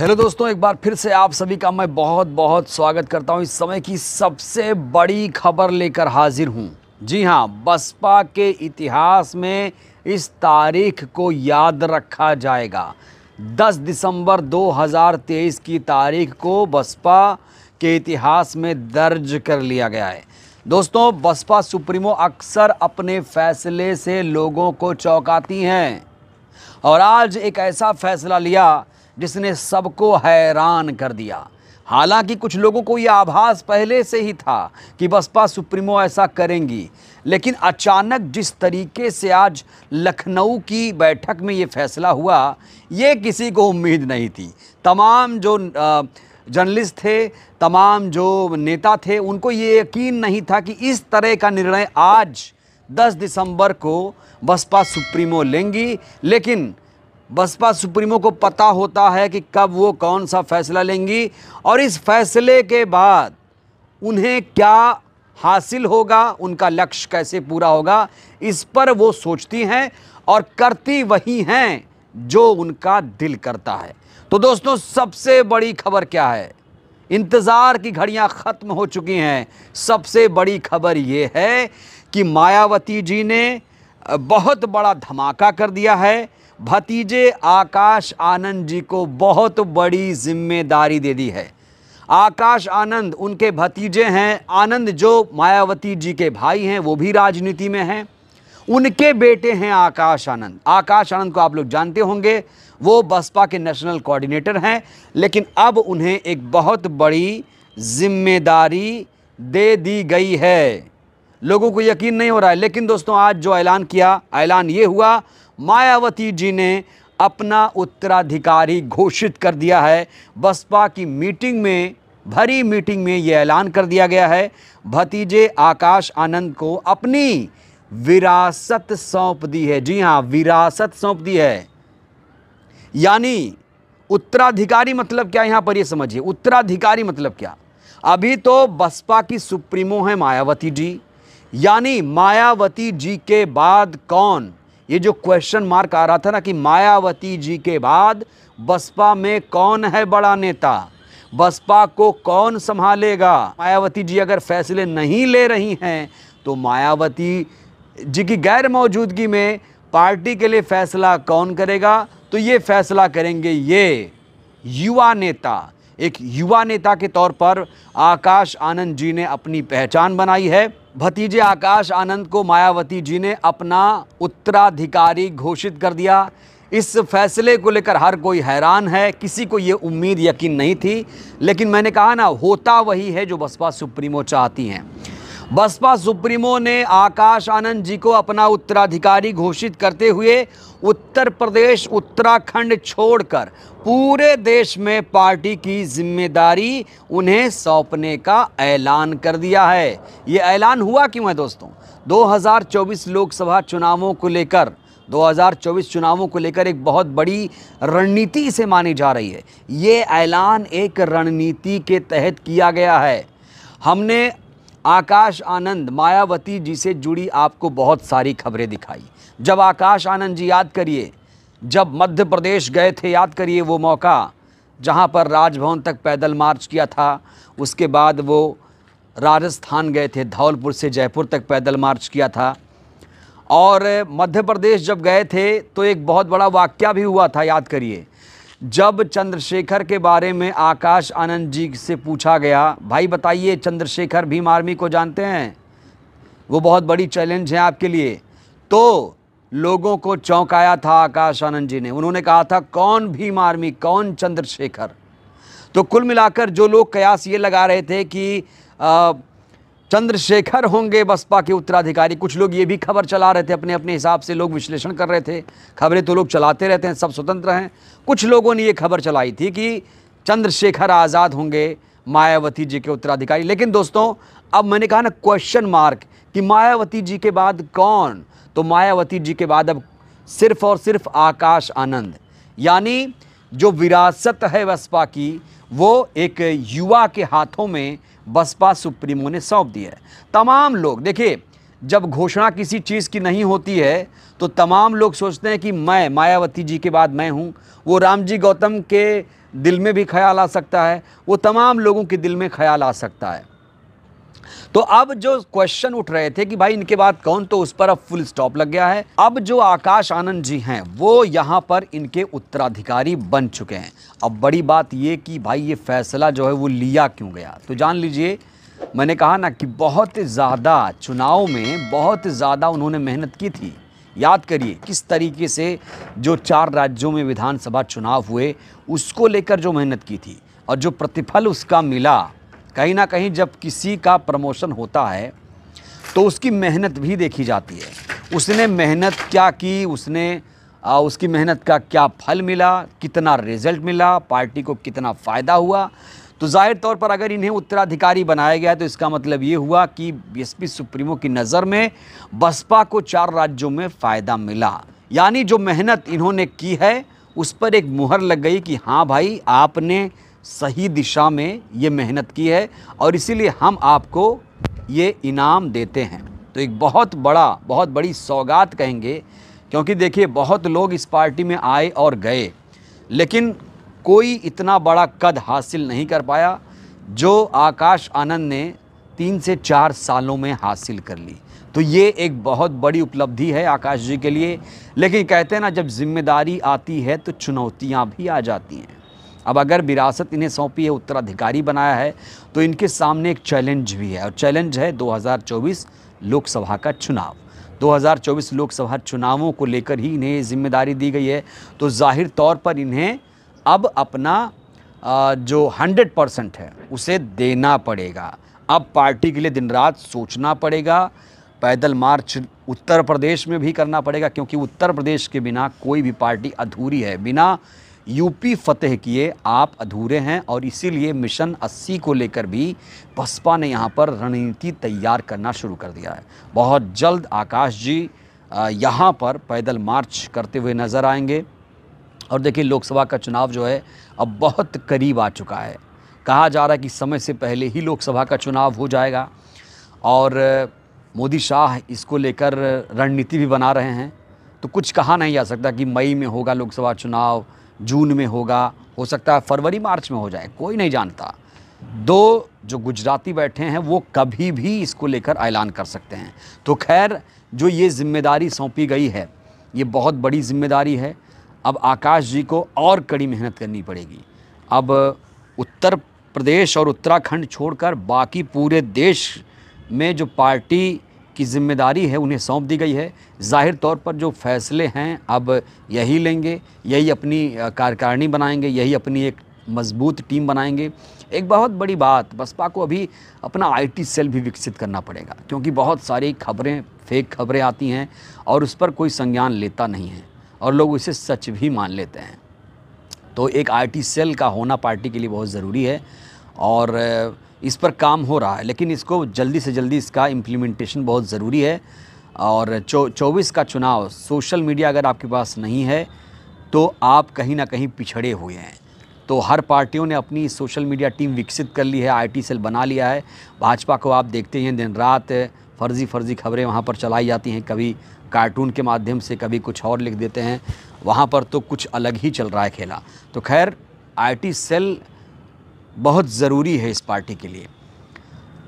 hello दोस्तों एक बार फिर से आप सभी का मैं बहुत बहुत स्वागत करता हूं इस समय की सबसे बड़ी खबर लेकर हाजिर हूं जी हां बसपा के इतिहास में इस तारीख को याद रखा जाएगा 10 दिसंबर 2023 की तारीख को बसपा के इतिहास में दर्ज कर लिया गया है दोस्तों बसपा सुप्रीमो अक्सर अपने फैसले से लोगों को चौंकाती हैं और आज एक ऐसा फैसला लिया जिसने सबको हैरान कर दिया हालांकि कुछ लोगों को यह आभास पहले से ही था कि बसपा सुप्रीमो ऐसा करेंगी लेकिन अचानक जिस तरीके से आज लखनऊ की बैठक में ये फैसला हुआ ये किसी को उम्मीद नहीं थी तमाम जो जर्नलिस्ट थे तमाम जो नेता थे उनको ये यकीन नहीं था कि इस तरह का निर्णय आज 10 दिसंबर को बसपा सुप्रीमो लेंगी लेकिन बसपा सुप्रीमो को पता होता है कि कब वो कौन सा फैसला लेंगी और इस फैसले के बाद उन्हें क्या हासिल होगा उनका लक्ष्य कैसे पूरा होगा इस पर वो सोचती हैं और करती वही हैं जो उनका दिल करता है तो दोस्तों सबसे बड़ी खबर क्या है इंतज़ार की घड़ियां ख़त्म हो चुकी हैं सबसे बड़ी खबर ये है कि मायावती जी ने बहुत बड़ा धमाका कर दिया है भतीजे आकाश आनंद जी को बहुत बड़ी जिम्मेदारी दे दी है आकाश आनंद उनके भतीजे हैं आनंद जो मायावती जी के भाई हैं वो भी राजनीति में हैं उनके बेटे हैं आकाश आनंद आकाश आनंद को आप लोग जानते होंगे वो बसपा के नेशनल कोऑर्डिनेटर हैं लेकिन अब उन्हें एक बहुत बड़ी जिम्मेदारी दे दी गई है लोगों को यकीन नहीं हो रहा है लेकिन दोस्तों आज जो ऐलान किया ऐलान ये हुआ मायावती जी ने अपना उत्तराधिकारी घोषित कर दिया है बसपा की मीटिंग में भरी मीटिंग में यह ऐलान कर दिया गया है भतीजे आकाश आनंद को अपनी विरासत सौंप दी है जी हाँ विरासत सौंप दी है यानी उत्तराधिकारी मतलब क्या यहाँ पर ये समझिए उत्तराधिकारी मतलब क्या अभी तो बसपा की सुप्रीमो है मायावती जी यानी मायावती जी के बाद कौन ये जो क्वेश्चन मार्क आ रहा था ना कि मायावती जी के बाद बसपा में कौन है बड़ा नेता बसपा को कौन संभालेगा मायावती जी अगर फैसले नहीं ले रही हैं तो मायावती जी की गैर मौजूदगी में पार्टी के लिए फैसला कौन करेगा तो ये फैसला करेंगे ये युवा नेता एक युवा नेता के तौर पर आकाश आनंद जी ने अपनी पहचान बनाई है भतीजे आकाश आनंद को मायावती जी ने अपना उत्तराधिकारी घोषित कर दिया इस फैसले को लेकर हर कोई हैरान है किसी को ये उम्मीद यकीन नहीं थी लेकिन मैंने कहा ना होता वही है जो बसपा सुप्रीमो चाहती हैं बसपा सुप्रीमो ने आकाश आनंद जी को अपना उत्तराधिकारी घोषित करते हुए उत्तर प्रदेश उत्तराखंड छोड़कर पूरे देश में पार्टी की जिम्मेदारी उन्हें सौंपने का ऐलान कर दिया है ये ऐलान हुआ क्यों है दोस्तों 2024 लोकसभा चुनावों को लेकर 2024 चुनावों को लेकर एक बहुत बड़ी रणनीति से मानी जा रही है ये ऐलान एक रणनीति के तहत किया गया है हमने आकाश आनंद मायावती जी से जुड़ी आपको बहुत सारी खबरें दिखाई जब आकाश आनंद जी याद करिए जब मध्य प्रदेश गए थे याद करिए वो मौका जहाँ पर राजभवन तक पैदल मार्च किया था उसके बाद वो राजस्थान गए थे धौलपुर से जयपुर तक पैदल मार्च किया था और मध्य प्रदेश जब गए थे तो एक बहुत बड़ा वाक्य भी हुआ था याद करिए जब चंद्रशेखर के बारे में आकाश आनंद जी से पूछा गया भाई बताइए चंद्रशेखर भीम आर्मी को जानते हैं वो बहुत बड़ी चैलेंज है आपके लिए तो लोगों को चौंकाया था आकाश आनंद जी ने उन्होंने कहा था कौन भीम आर्मी कौन चंद्रशेखर तो कुल मिलाकर जो लोग कयास ये लगा रहे थे कि आ, चंद्रशेखर होंगे बसपा के उत्तराधिकारी कुछ लोग ये भी खबर चला रहे थे अपने अपने हिसाब से लोग विश्लेषण कर रहे थे खबरें तो लोग चलाते रहते हैं सब स्वतंत्र हैं कुछ लोगों ने ये खबर चलाई थी कि चंद्रशेखर आज़ाद होंगे मायावती जी के उत्तराधिकारी लेकिन दोस्तों अब मैंने कहा ना क्वेश्चन मार्क कि मायावती जी के बाद कौन तो मायावती जी के बाद अब सिर्फ और सिर्फ आकाश आनंद यानी जो विरासत है बसपा की वो एक युवा के हाथों में बसपा सुप्रीमो ने सौंप दिया है तमाम लोग देखिए जब घोषणा किसी चीज़ की नहीं होती है तो तमाम लोग सोचते हैं कि मैं मायावती जी के बाद मैं हूँ वो राम जी गौतम के दिल में भी ख्याल आ सकता है वो तमाम लोगों के दिल में ख्याल आ सकता है तो अब जो क्वेश्चन उठ रहे थे कि भाई इनके बाद कौन तो उस पर अब फुल स्टॉप लग गया है अब जो आकाश आनंद जी हैं वो यहाँ पर इनके उत्तराधिकारी बन चुके हैं अब बड़ी बात ये कि भाई ये फैसला जो है वो लिया क्यों गया तो जान लीजिए मैंने कहा ना कि बहुत ज़्यादा चुनाव में बहुत ज़्यादा उन्होंने मेहनत की थी याद करिए किस तरीके से जो चार राज्यों में विधानसभा चुनाव हुए उसको लेकर जो मेहनत की थी और जो प्रतिफल उसका मिला कहीं ना कहीं जब किसी का प्रमोशन होता है तो उसकी मेहनत भी देखी जाती है उसने मेहनत क्या की उसने आ, उसकी मेहनत का क्या फल मिला कितना रिजल्ट मिला पार्टी को कितना फ़ायदा हुआ तो ज़ाहिर तौर पर अगर इन्हें उत्तराधिकारी बनाया गया तो इसका मतलब ये हुआ कि बीएसपी सुप्रीमो की नज़र में बसपा को चार राज्यों में फ़ायदा मिला यानी जो मेहनत इन्होंने की है उस पर एक मुहर लग गई कि हाँ भाई आपने सही दिशा में ये मेहनत की है और इसीलिए हम आपको ये इनाम देते हैं तो एक बहुत बड़ा बहुत बड़ी सौगात कहेंगे क्योंकि देखिए बहुत लोग इस पार्टी में आए और गए लेकिन कोई इतना बड़ा कद हासिल नहीं कर पाया जो आकाश आनंद ने तीन से चार सालों में हासिल कर ली तो ये एक बहुत बड़ी उपलब्धि है आकाश जी के लिए लेकिन कहते हैं ना जब जिम्मेदारी आती है तो चुनौतियाँ भी आ जाती हैं अब अगर विरासत इन्हें सौंपी है उत्तराधिकारी बनाया है तो इनके सामने एक चैलेंज भी है और चैलेंज है 2024 लोकसभा का चुनाव 2024 लोकसभा चुनावों को लेकर ही इन्हें जिम्मेदारी दी गई है तो जाहिर तौर पर इन्हें अब अपना जो 100 परसेंट है उसे देना पड़ेगा अब पार्टी के लिए दिन रात सोचना पड़ेगा पैदल मार्च उत्तर प्रदेश में भी करना पड़ेगा क्योंकि उत्तर प्रदेश के बिना कोई भी पार्टी अधूरी है बिना यूपी फतेह किए आप अधूरे हैं और इसीलिए मिशन 80 को लेकर भी बसपा ने यहाँ पर रणनीति तैयार करना शुरू कर दिया है बहुत जल्द आकाश जी यहाँ पर पैदल मार्च करते हुए नज़र आएंगे और देखिए लोकसभा का चुनाव जो है अब बहुत करीब आ चुका है कहा जा रहा है कि समय से पहले ही लोकसभा का चुनाव हो जाएगा और मोदी शाह इसको लेकर रणनीति भी बना रहे हैं तो कुछ कहा नहीं जा सकता कि मई में होगा लोकसभा चुनाव जून में होगा हो सकता है फरवरी मार्च में हो जाए कोई नहीं जानता दो जो गुजराती बैठे हैं वो कभी भी इसको लेकर ऐलान कर सकते हैं तो खैर जो ये जिम्मेदारी सौंपी गई है ये बहुत बड़ी जिम्मेदारी है अब आकाश जी को और कड़ी मेहनत करनी पड़ेगी अब उत्तर प्रदेश और उत्तराखंड छोड़कर बाकी पूरे देश में जो पार्टी की जिम्मेदारी है उन्हें सौंप दी गई है ज़ाहिर तौर पर जो फैसले हैं अब यही लेंगे यही अपनी कार्यकारिणी बनाएंगे यही अपनी एक मजबूत टीम बनाएंगे एक बहुत बड़ी बात बसपा को अभी अपना आईटी सेल भी विकसित करना पड़ेगा क्योंकि बहुत सारी खबरें फेक खबरें आती हैं और उस पर कोई संज्ञान लेता नहीं है और लोग उसे सच भी मान लेते हैं तो एक आईटी सेल का होना पार्टी के लिए बहुत ज़रूरी है और इस पर काम हो रहा है लेकिन इसको जल्दी से जल्दी इसका इम्प्लीमेंटेशन बहुत ज़रूरी है और चौ चौबीस का चुनाव सोशल मीडिया अगर आपके पास नहीं है तो आप कहीं ना कहीं पिछड़े हुए हैं तो हर पार्टियों ने अपनी सोशल मीडिया टीम विकसित कर ली है आईटी सेल बना लिया है भाजपा को आप देखते हैं दिन रात फर्जी फर्जी खबरें वहाँ पर चलाई जाती हैं कभी कार्टून के माध्यम से कभी कुछ और लिख देते हैं वहाँ पर तो कुछ अलग ही चल रहा है खेला तो खैर आईटी सेल बहुत ज़रूरी है इस पार्टी के लिए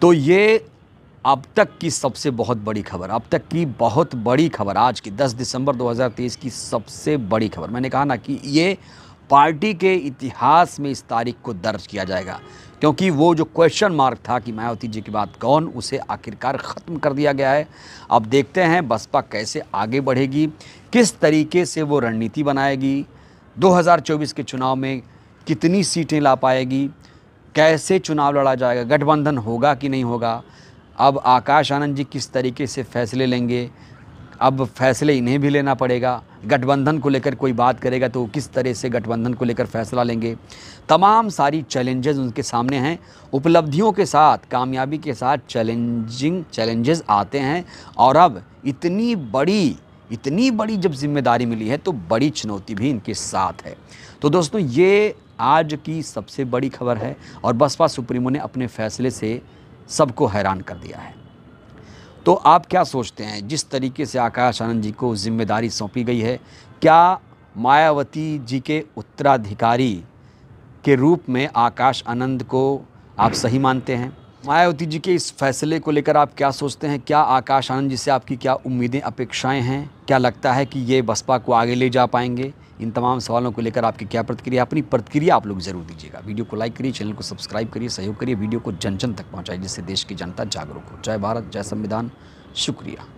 तो ये अब तक की सबसे बहुत बड़ी खबर अब तक की बहुत बड़ी खबर आज की 10 दिसंबर 2023 की सबसे बड़ी खबर मैंने कहा ना कि ये पार्टी के इतिहास में इस तारीख को दर्ज किया जाएगा क्योंकि वो जो क्वेश्चन मार्क था कि मायावती जी की बात कौन उसे आखिरकार ख़त्म कर दिया गया है अब देखते हैं बसपा कैसे आगे बढ़ेगी किस तरीके से वो रणनीति बनाएगी 2024 के चुनाव में कितनी सीटें ला पाएगी कैसे चुनाव लड़ा जाएगा गठबंधन होगा कि नहीं होगा अब आकाश आनंद जी किस तरीके से फैसले लेंगे अब फैसले इन्हें भी लेना पड़ेगा गठबंधन को लेकर कोई बात करेगा तो किस तरह से गठबंधन को लेकर फैसला लेंगे तमाम सारी चैलेंजेस उनके सामने हैं उपलब्धियों के साथ कामयाबी के साथ चैलेंजिंग चैलेंजेस आते हैं और अब इतनी बड़ी इतनी बड़ी जब जिम्मेदारी मिली है तो बड़ी चुनौती भी इनके साथ है तो दोस्तों ये आज की सबसे बड़ी खबर है और बसपा सुप्रीमो ने अपने फैसले से सबको हैरान कर दिया है तो आप क्या सोचते हैं जिस तरीके से आकाश आनंद जी को जिम्मेदारी सौंपी गई है क्या मायावती जी के उत्तराधिकारी के रूप में आकाश आनंद को आप सही मानते हैं मायावती जी के इस फैसले को लेकर आप क्या सोचते हैं क्या आकाश आनंद जी से आपकी क्या उम्मीदें अपेक्षाएं हैं क्या लगता है कि ये बसपा को आगे ले जा पाएंगे इन तमाम सवालों को लेकर आपकी क्या प्रतिक्रिया अपनी प्रतिक्रिया आप लोग जरूर दीजिएगा वीडियो को लाइक करिए चैनल को सब्सक्राइब करिए सहयोग करिए वीडियो को जन जन तक पहुँचाइए जिससे देश की जनता जागरूक हो जय भारत जय संविधान शुक्रिया